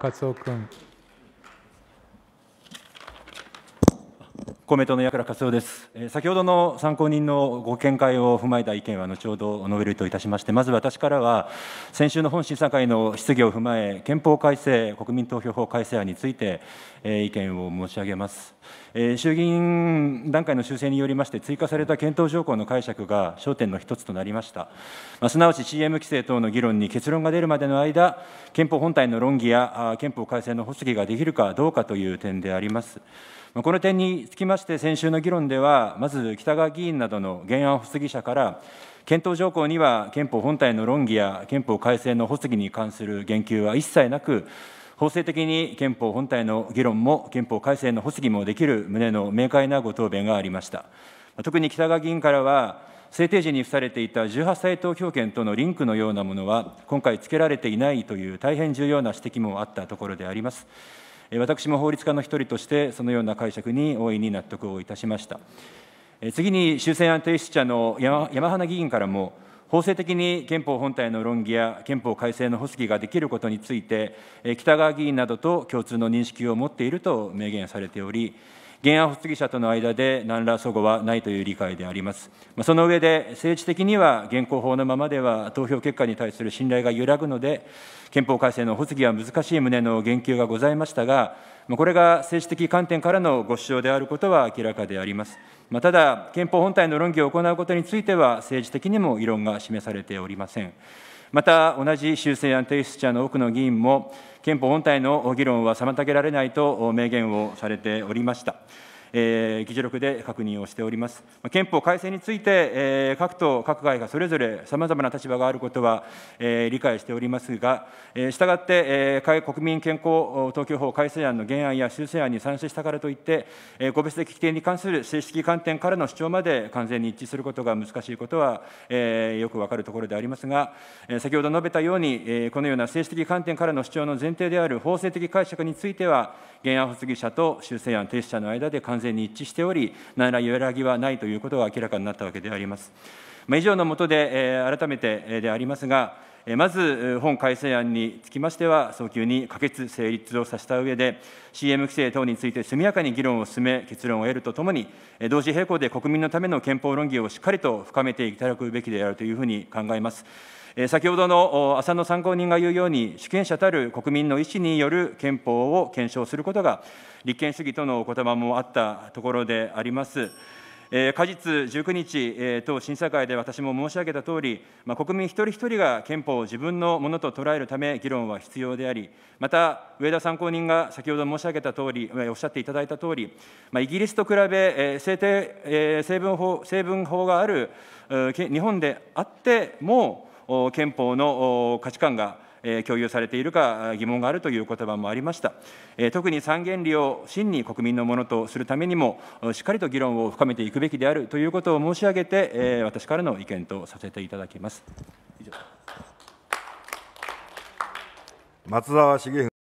カツオ君。公明党の矢倉克夫です。先ほどの参考人のご見解を踏まえた意見は後ほど述べるといたしまして、まず私からは、先週の本審査会の質疑を踏まえ、憲法改正、国民投票法改正案について、意見を申し上げます。衆議院段階の修正によりまして、追加された検討条項の解釈が焦点の一つとなりました。ますなわち CM 規制等の議論に結論が出るまでの間、憲法本体の論議や憲法改正の発議ができるかどうかという点であります。この点につきまして、先週の議論では、まず北川議員などの原案発議者から、検討条項には憲法本体の論議や憲法改正の発議に関する言及は一切なく、法制的に憲法本体の議論も憲法改正の発議もできる旨の明快なご答弁がありました。特に北川議員からは、制定時に付されていた18歳投票権とのリンクのようなものは、今回付けられていないという大変重要な指摘もあったところであります。私も法律家の一人として、そのような解釈に大いに納得をいたしました。次に修正案提出者の山花議員からも、法制的に憲法本体の論議や憲法改正の発議ができることについて、北川議員などと共通の認識を持っていると明言されており、原案発議者との間で何ら齟齬はないという理解であります。その上で、政治的には現行法のままでは投票結果に対する信頼が揺らぐので、憲法改正の発議は難しい旨の言及がございましたが、これが政治的観点からのご主張であることは明らかであります。まあ、ただ、憲法本体の論議を行うことについては、政治的にも異論が示されておりません。また、同じ修正案提出者の多くの議員も、憲法本体の議論は妨げられないと明言をされておりました。えー、議事録で確認をしております。憲法改正について、えー、各党、各会がそれぞれさまざまな立場があることは、えー、理解しておりますが、えー、したがって、えー、国民健康東京法改正案の原案や修正案に賛成したからといって、えー、個別的規定に関する正式観点からの主張まで完全に一致することが難しいことは、えー、よくわかるところでありますが、えー、先ほど述べたように、えー、このような政治的観点からの主張の前提である法制的解釈については、原案発議者と修正案提出者の間で関完全に一致しており、何ら揺らぎはないということが明らかになったわけであります。まあ、以上のもとで、改めてでありますが、まず本改正案につきましては、早急に可決・成立をさせた上で、CM 規制等について速やかに議論を進め、結論を得るとともに、同時並行で国民のための憲法論議をしっかりと深めていただくべきであるというふうに考えます。先ほどの浅野参考人が言うように、主権者たる国民の意思による憲法を検証することが、立憲主義とのお言葉もあったところであります。え果実19日、え審査会で私も申し上げたとおり、ま国民一人一人が憲法を自分のものと捉えるため、議論は必要であり、また上田参考人が先ほど申し上げたとおり、おっしゃっていただいたとおり、まイギリスと比べ、え制定成分法成分法がある、日本であっても、憲法の価値観が共有されているか疑問があるという言葉もありました。特に三原理を真に国民のものとするためにも、しっかりと議論を深めていくべきであるということを申し上げて、私からの意見とさせていただきます。以上松沢茂